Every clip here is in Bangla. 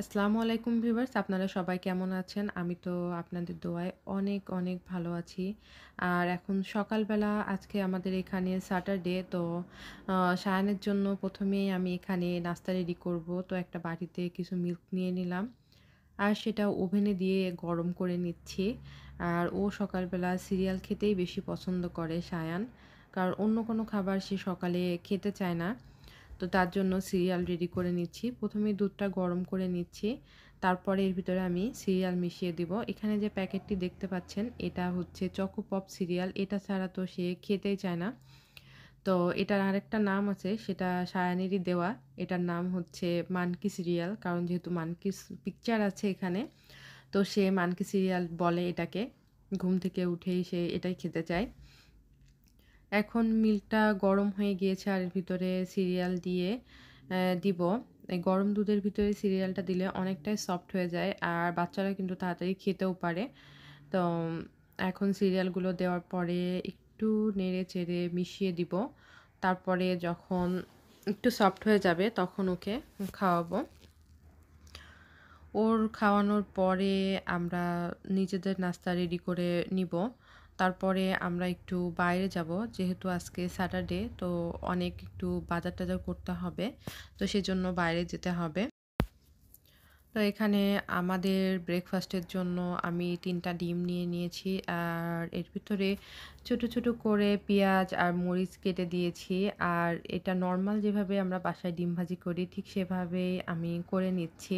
আসসালামু আলাইকুম ভিভার্স আপনারা সবাই কেমন আছেন আমি তো আপনাদের দোয়ায় অনেক অনেক ভালো আছি আর এখন সকালবেলা আজকে আমাদের এখানে স্যাটারডে তো সায়ানের জন্য প্রথমেই আমি এখানে নাস্তা রেডি করব তো একটা বাটিতে কিছু মিল্ক নিয়ে নিলাম আর সেটা ওভেনে দিয়ে গরম করে নিচ্ছি আর ও সকালবেলা সিরিয়াল খেতেই বেশি পছন্দ করে সায়ান কারণ অন্য কোনো খাবার সে সকালে খেতে চায় না তো তার জন্য সিরিয়াল রেডি করে নিচ্ছি প্রথমে দুধটা গরম করে নিচ্ছি তারপরে এর ভিতরে আমি সিরিয়াল মিশিয়ে দিব এখানে যে প্যাকেটটি দেখতে পাচ্ছেন এটা হচ্ছে চকোপপ পপ সিরিয়াল এটা ছাড়া তো সে খেতেই চায় না তো এটার আরেকটা নাম আছে সেটা সায়ানেরই দেওয়া এটার নাম হচ্ছে মানকি সিরিয়াল কারণ যেহেতু মানকি পিকচার আছে এখানে তো সে মানকি সিরিয়াল বলে এটাকে ঘুম থেকে উঠেই সে এটাই খেতে চায় এখন মিল্কটা গরম হয়ে গিয়েছে আর ভিতরে সিরিয়াল দিয়ে দিব এই গরম দুধের ভিতরে সিরিয়ালটা দিলে অনেকটাই সফট হয়ে যায় আর বাচ্চারা কিন্তু তাড়াতাড়ি খেতেও পারে তো এখন সিরিয়ালগুলো দেওয়ার পরে একটু নেড়ে চেড়ে মিশিয়ে দিব তারপরে যখন একটু সফট হয়ে যাবে তখন ওকে খাওয়াবো ওর খাওয়ানোর পরে আমরা নিজেদের নাস্তা রেডি করে নিব তারপরে আমরা একটু বাইরে যাব যেহেতু আজকে স্যাটারডে তো অনেক একটু বাজার টাজার করতে হবে তো সেজন্য বাইরে যেতে হবে তো এখানে আমাদের ব্রেকফাস্টের জন্য আমি তিনটা ডিম নিয়ে নিয়েছি আর এর ভিতরে ছোট ছোট করে পেঁয়াজ আর মরিচ কেটে দিয়েছি আর এটা নর্মাল যেভাবে আমরা বাসায় ডিম ভাজি করি ঠিক সেভাবেই আমি করে নিচ্ছি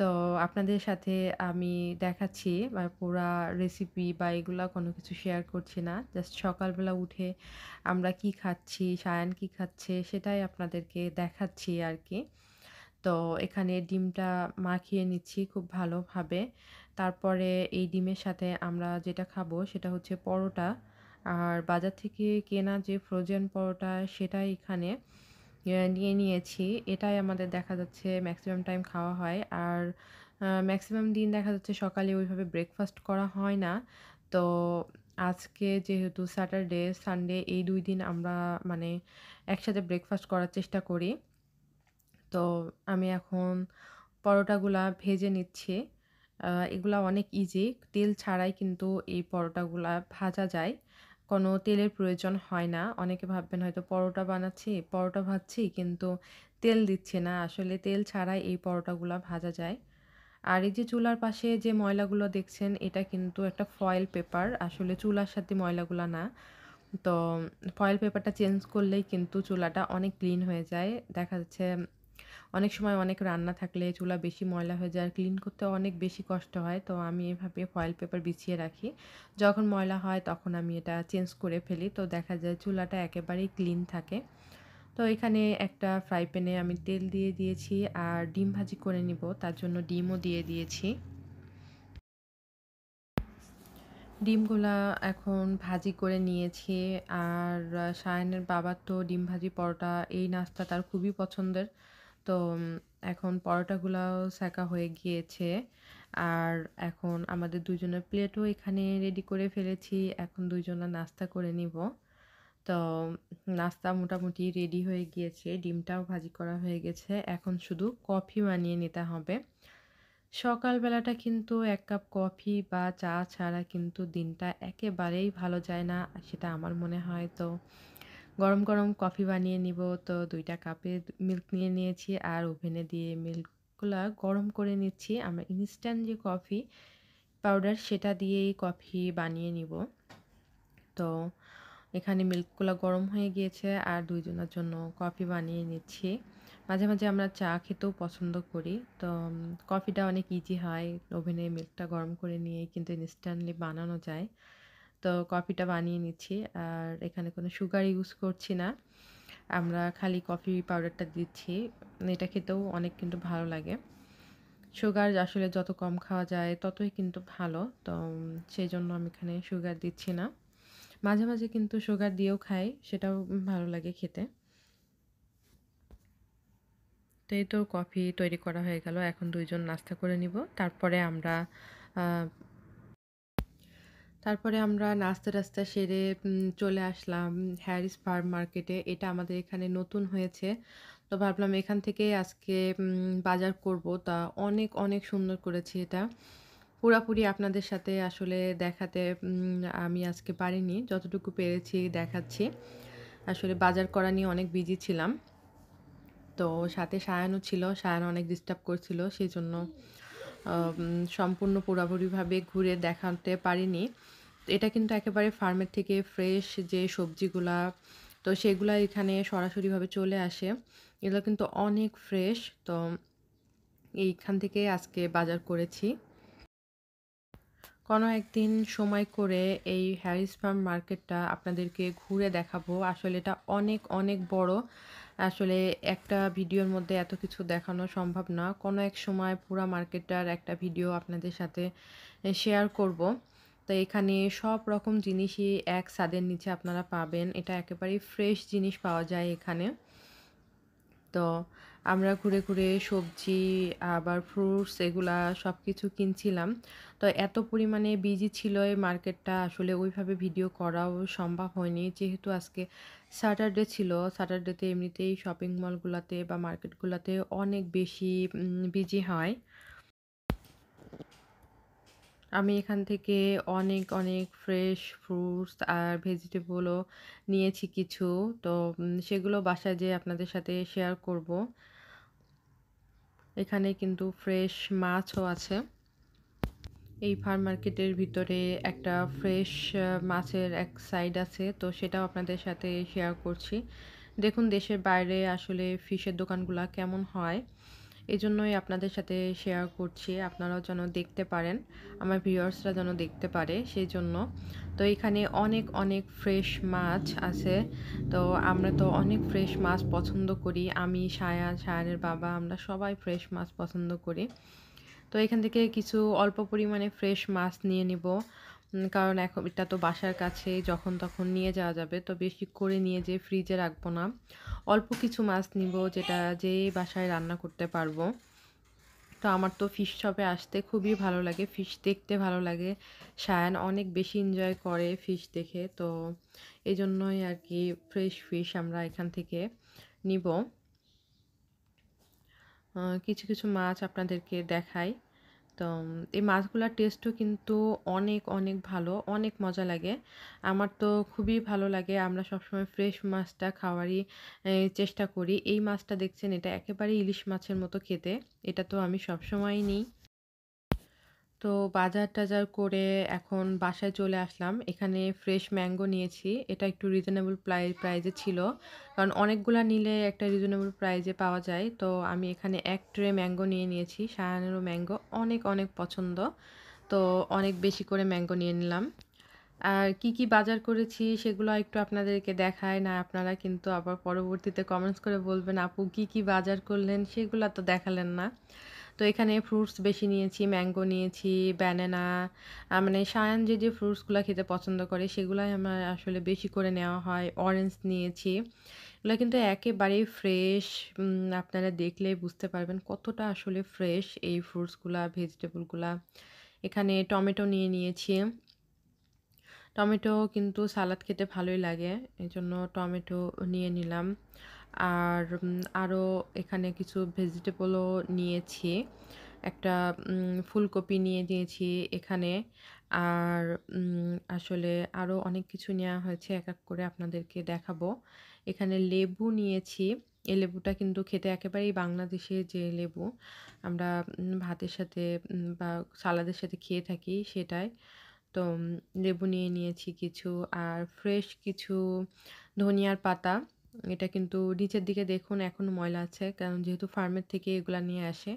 তো আপনাদের সাথে আমি দেখাচ্ছি বা পুরা রেসিপি বা এগুলা কোনো কিছু শেয়ার করছি না জাস্ট সকালবেলা উঠে আমরা কি খাচ্ছি সায়ান কি খাচ্ছে সেটাই আপনাদেরকে দেখাচ্ছি আর কি তো এখানে ডিমটা মাখিয়ে নিচ্ছি খুব ভালোভাবে তারপরে এই ডিমের সাথে আমরা যেটা খাবো সেটা হচ্ছে পরোটা আর বাজার থেকে কেনা যে ফ্রোজেন পরোটা সেটাই এখানে ইয়ে নিয়ে নিয়েছি এটাই আমাদের দেখা যাচ্ছে ম্যাক্সিমাম টাইম খাওয়া হয় আর ম্যাক্সিমাম দিন দেখা যাচ্ছে সকালে ওইভাবে ব্রেকফাস্ট করা হয় না তো আজকে যেহেতু স্যাটারডে সানডে এই দুই দিন আমরা মানে একসাথে ব্রেকফাস্ট করার চেষ্টা করি তো আমি এখন পরোটাগুলা ভেজে নিচ্ছি এগুলা অনেক ইজি তেল ছাড়াই কিন্তু এই পরোটাগুলা ভাজা যায় কোনো তেলের প্রয়োজন হয় না অনেকে ভাববেন হয়তো পরোটা বানাচ্ছি পরোটা ভাজছি কিন্তু তেল দিচ্ছে না আসলে তেল ছাড়াই এই পরোটাগুলো ভাজা যায় আর এই যে চুলার পাশে যে ময়লাগুলো দেখছেন এটা কিন্তু একটা ফয়েল পেপার আসলে চুলার সাথে ময়লাগুলো না তো ফয়েল পেপারটা চেঞ্জ করলেই কিন্তু চুলাটা অনেক ক্লিন হয়ে যায় দেখা যাচ্ছে অনেক সময় অনেক রান্না থাকলে চুলা বেশি ময়লা হয়ে যায় ক্লিন করতে অনেক বেশি কষ্ট হয় তো আমি এভাবে ফয়েল পেপার বিছিয়ে রাখি যখন ময়লা হয় তখন আমি এটা চেঞ্জ করে ফেলি তো দেখা যায় চুলাটা একেবারেই ক্লিন থাকে তো এখানে একটা ফ্রাই প্যানে আমি তেল দিয়ে দিয়েছি আর ডিম ভাজি করে নিব তার জন্য ডিমও দিয়ে দিয়েছি ডিমগুলা এখন ভাজি করে নিয়েছি আর সায়নের বাবার তো ডিম ভাজি পরোটা এই নাস্তা তার খুবই পছন্দের তো এখন পরোটাগুলাও সেকা হয়ে গিয়েছে আর এখন আমাদের দুজনের প্লেটও এখানে রেডি করে ফেলেছি এখন দুজনা নাস্তা করে নিব তো নাস্তা মোটামুটি রেডি হয়ে গিয়েছে ডিমটাও ভাজি করা হয়ে গেছে এখন শুধু কফি বানিয়ে নিতে হবে সকালবেলাটা কিন্তু এক কাপ কফি বা চা ছাড়া কিন্তু দিনটা একেবারেই ভালো যায় না সেটা আমার মনে হয় তো গরম গরম কফি বানিয়ে নিব তো দুইটা কাপে মিল্ক নিয়ে নিয়েছি আর ওভেনে দিয়ে মিল্কগুলো গরম করে নিচ্ছি আমরা ইনস্ট্যান্ট যে কফি পাউডার সেটা দিয়েই কফি বানিয়ে নিব তো এখানে মিল্কগুলো গরম হয়ে গিয়েছে আর দুইজনের জন্য কফি বানিয়ে নিচ্ছি মাঝে মাঝে আমরা চা খেতেও পছন্দ করি তো কফিটা অনেক ইজি হয় ওভেনে মিল্কটা গরম করে নিয়ে কিন্তু ইনস্ট্যান্টলি বানানো যায় তো কফিটা বানিয়ে নিচ্ছি আর এখানে কোনো সুগার ইউজ করছি না আমরা খালি কফি পাউডারটা দিচ্ছি এটা খেতেও অনেক কিন্তু ভালো লাগে সুগার আসলে যত কম খাওয়া যায় ততই কিন্তু ভালো তো সেই জন্য আমি এখানে সুগার দিচ্ছি না মাঝে মাঝে কিন্তু সুগার দিয়েও খাই সেটাও ভালো লাগে খেতে তো এই তো কফি তৈরি করা হয়ে গেল এখন দুইজন নাস্তা করে নিব তারপরে আমরা তারপরে আমরা নাস্তা টাস্তা সেরে চলে আসলাম হ্যারিস ফার্ম মার্কেটে এটা আমাদের এখানে নতুন হয়েছে তো ভাবলাম এখান থেকে আজকে বাজার করব তা অনেক অনেক সুন্দর করেছি এটা পুরাপুরি আপনাদের সাথে আসলে দেখাতে আমি আজকে পারিনি যতটুকু পেরেছি দেখাচ্ছি আসলে বাজার করা নিয়ে অনেক বিজি ছিলাম তো সাথে সায়ানও ছিল সায়ান অনেক ডিস্টার্ব করছিল সেই জন্য সম্পূর্ণ পুরাপুরিভাবে ঘুরে দেখাতে পারিনি এটা কিন্তু একেবারে ফার্মের থেকে ফ্রেশ যে সবজিগুলা তো সেগুলা এখানে সরাসরিভাবে চলে আসে এগুলো কিন্তু অনেক ফ্রেশ তো এইখান থেকে আজকে বাজার করেছি কোনো একদিন সময় করে এই হ্যারিস ফার্ম মার্কেটটা আপনাদেরকে ঘুরে দেখাবো আসলে এটা অনেক অনেক বড় আসলে একটা ভিডিওর মধ্যে এত কিছু দেখানো সম্ভব না কোনো এক সময় পুরা মার্কেটটার একটা ভিডিও আপনাদের সাথে শেয়ার করব। তো এখানে সব রকম জিনিসই এক সাদের নিচে আপনারা পাবেন এটা একেবারেই ফ্রেশ জিনিস পাওয়া যায় এখানে তো আমরা ঘুরে ঘুরে সবজি আবার ফ্রুটস এগুলা সব কিছু কিনছিলাম তো এত পরিমাণে বিজি ছিল এই মার্কেটটা আসলে ওইভাবে ভিডিও করাও সম্ভব হয়নি যেহেতু আজকে স্যাটারডে ছিল স্যাটারডেতে এমনিতেই শপিং মলগুলোতে বা মার্কেটগুলোতে অনেক বেশি বিজি হয় আমি এখান থেকে অনেক অনেক ফ্রেশ ফ্রুটস আর ভেজিটেবলও নিয়েছি কিছু তো সেগুলো বাসায় যেয়ে আপনাদের সাথে শেয়ার করব এখানে কিন্তু ফ্রেশ মাছও আছে এই ফার্ম মার্কেটের ভিতরে একটা ফ্রেশ মাছের এক সাইড আছে তো সেটাও আপনাদের সাথে শেয়ার করছি দেখুন দেশের বাইরে আসলে ফিশের দোকানগুলো কেমন হয় এজন্যই আপনাদের সাথে শেয়ার করছি আপনারাও যেন দেখতে পারেন আমার ভিউয়ার্সরা যেন দেখতে পারে সেই জন্য তো এখানে অনেক অনেক ফ্রেশ মাছ আছে তো আমরা তো অনেক ফ্রেশ মাছ পছন্দ করি আমি সায়ান সায়ানের বাবা আমরা সবাই ফ্রেশ মাছ পছন্দ করি তো এখান থেকে কিছু অল্প পরিমাণে ফ্রেশ মাছ নিয়ে নিব কারণ এখন এটা তো বাসার কাছে যখন তখন নিয়ে যাওয়া যাবে তো বেশি করে নিয়ে যেয়ে ফ্রিজে রাখবো না অল্প কিছু মাছ নিব যেটা যে বাসায় রান্না করতে পারবো তো আমার তো ফিশ শপে আসতে খুবই ভালো লাগে ফিশ দেখতে ভালো লাগে সায়ান অনেক বেশি এনজয় করে ফিশ দেখে তো এই জন্যই আর কি ফ্রেশ ফিশ আমরা এখান থেকে নিব কিছু কিছু মাছ আপনাদেরকে দেখায় তো এই মাছগুলোর টেস্টও কিন্তু অনেক অনেক ভালো অনেক মজা লাগে আমার তো খুবই ভালো লাগে আমরা সবসময় ফ্রেশ মাছটা খাওয়ারই চেষ্টা করি এই মাছটা দেখছেন এটা একেবারে ইলিশ মাছের মতো খেতে এটা তো আমি সবসময় নিই তো বাজার টাজার করে এখন বাসায় চলে আসলাম এখানে ফ্রেশ ম্যাঙ্গো নিয়েছি এটা একটু রিজনেবল প্রাই প্রাইজে ছিল কারণ অনেকগুলো নিলে একটা রিজনেবল প্রাইজে পাওয়া যায় তো আমি এখানে এক ট্রে ম্যাঙ্গো নিয়ে নিয়েছি সায়ানেরও ম্যাঙ্গো অনেক অনেক পছন্দ তো অনেক বেশি করে ম্যাঙ্গো নিয়ে নিলাম আর কি কি বাজার করেছি সেগুলো একটু আপনাদেরকে দেখায় না আপনারা কিন্তু আবার পরবর্তীতে কমেন্টস করে বলবেন আপু কি কি বাজার করলেন সেগুলো তো দেখালেন না তো এখানে ফ্রুটস বেশি নিয়েছি ম্যাঙ্গো নিয়েছি ব্যানানা মানে সায়ান যে যে ফ্রুটসগুলো খেতে পছন্দ করে সেগুলাই আমার আসলে বেশি করে নেওয়া হয় অরেঞ্জ নিয়েছি এগুলো কিন্তু একেবারেই ফ্রেশ আপনারা দেখলে বুঝতে পারবেন কতটা আসলে ফ্রেশ এই ফ্রুটসগুলা ভেজিটেবলগুলা এখানে টমেটো নিয়ে নিয়েছি টমেটো কিন্তু সালাদ খেতে ভালোই লাগে এই জন্য টমেটো নিয়ে নিলাম আর আরও এখানে কিছু ভেজিটেবলও নিয়েছি একটা ফুলকপি নিয়ে দিয়েছি এখানে আর আসলে আরও অনেক কিছু নেওয়া হয়েছে এক এক করে আপনাদেরকে দেখাবো এখানে লেবু নিয়েছি এই লেবুটা কিন্তু খেতে একেবারেই বাংলাদেশে যে লেবু আমরা ভাতের সাথে বা সালাদের সাথে খেয়ে থাকি সেটাই তো লেবু নিয়ে নিয়েছি কিছু আর ফ্রেশ কিছু ধনিয়ার পাতা এটা কিন্তু নিচের দিকে দেখুন এখন ময়লা আছে কারণ যেহেতু ফার্মের থেকে এগুলা নিয়ে আসে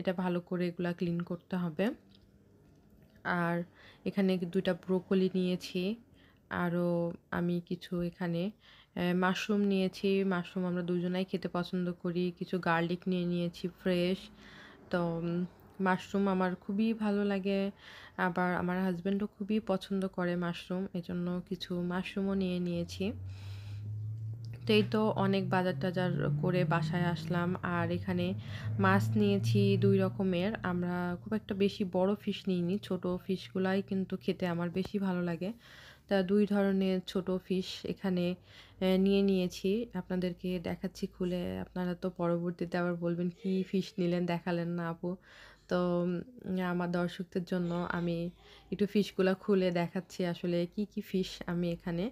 এটা ভালো করে এগুলা ক্লিন করতে হবে আর এখানে দুইটা ব্রোকলি নিয়েছি আরও আমি কিছু এখানে মাশরুম নিয়েছি মাশরুম আমরা দুজনাই খেতে পছন্দ করি কিছু গার্লিক নিয়ে নিয়েছি ফ্রেশ তো মাশরুম আমার খুবই ভালো লাগে আবার আমার হাজব্যান্ডও খুবই পছন্দ করে মাশরুম এজন্য কিছু মাশরুমও নিয়ে নিয়েছি তো এই তো অনেক বাজার টাজার করে বাসায় আসলাম আর এখানে মাছ নিয়েছি দুই রকমের আমরা খুব একটা বেশি বড় ফিশ নিইনি ছোট ফিশগুলাই কিন্তু খেতে আমার বেশি ভালো লাগে তা দুই ধরনের ছোট ফিশ এখানে নিয়ে নিয়েছি আপনাদেরকে দেখাচ্ছি খুলে আপনারা তো পরবর্তীতে আবার বলবেন কি ফিশ নিলেন দেখালেন না আপু তো আমার দর্শকদের জন্য আমি একটু ফিশগুলো খুলে দেখাচ্ছি আসলে কি কি ফিশ আমি এখানে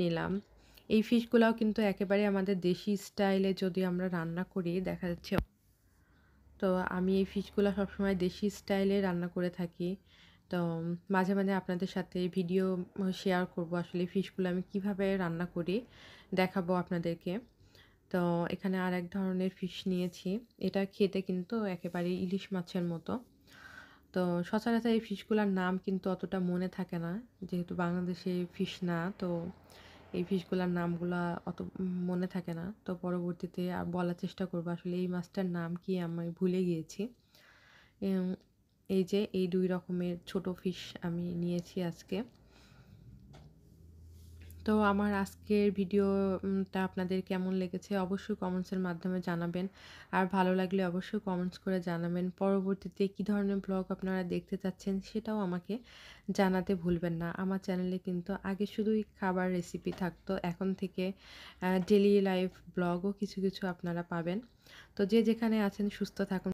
নিলাম এই ফিশগুলাও কিন্তু একেবারে আমাদের দেশি স্টাইলে যদি আমরা রান্না করি দেখা যাচ্ছে তো আমি এই ফিশগুলো সবসময় দেশি স্টাইলে রান্না করে থাকি তো মাঝে মাঝে আপনাদের সাথে ভিডিও শেয়ার করব আসলে ফিশগুলো আমি কিভাবে রান্না করি দেখাবো আপনাদেরকে তো এখানে আর এক ধরনের ফিশ নিয়েছি এটা খেতে কিন্তু একেবারে ইলিশ মাছের মতো তো সচরাচর এই ফিশগুলোর নাম কিন্তু অতটা মনে থাকে না যেহেতু বাংলাদেশে ফিশ না তো এই ফিশগুলোর নামগুলো অত মনে থাকে না তো পরবর্তীতে বলার চেষ্টা করবো আসলে এই মাছটার নাম কি আমি ভুলে গিয়েছি এই যে এই দুই রকমের ছোট ফিশ আমি নিয়েছি আজকে তো আমার আজকের ভিডিওটা আপনাদের কেমন লেগেছে অবশ্যই কমেন্টসের মাধ্যমে জানাবেন আর ভালো লাগলে অবশ্যই কমেন্টস করে জানাবেন পরবর্তীতে কি ধরনের ব্লগ আপনারা দেখতে চাচ্ছেন সেটাও আমাকে জানাতে ভুলবেন না আমার চ্যানেলে কিন্তু আগে শুধুই খাবার রেসিপি থাকতো এখন থেকে ডেলি লাইফ ব্লগও কিছু কিছু আপনারা পাবেন তো যে যেখানে আছেন সুস্থ থাকুন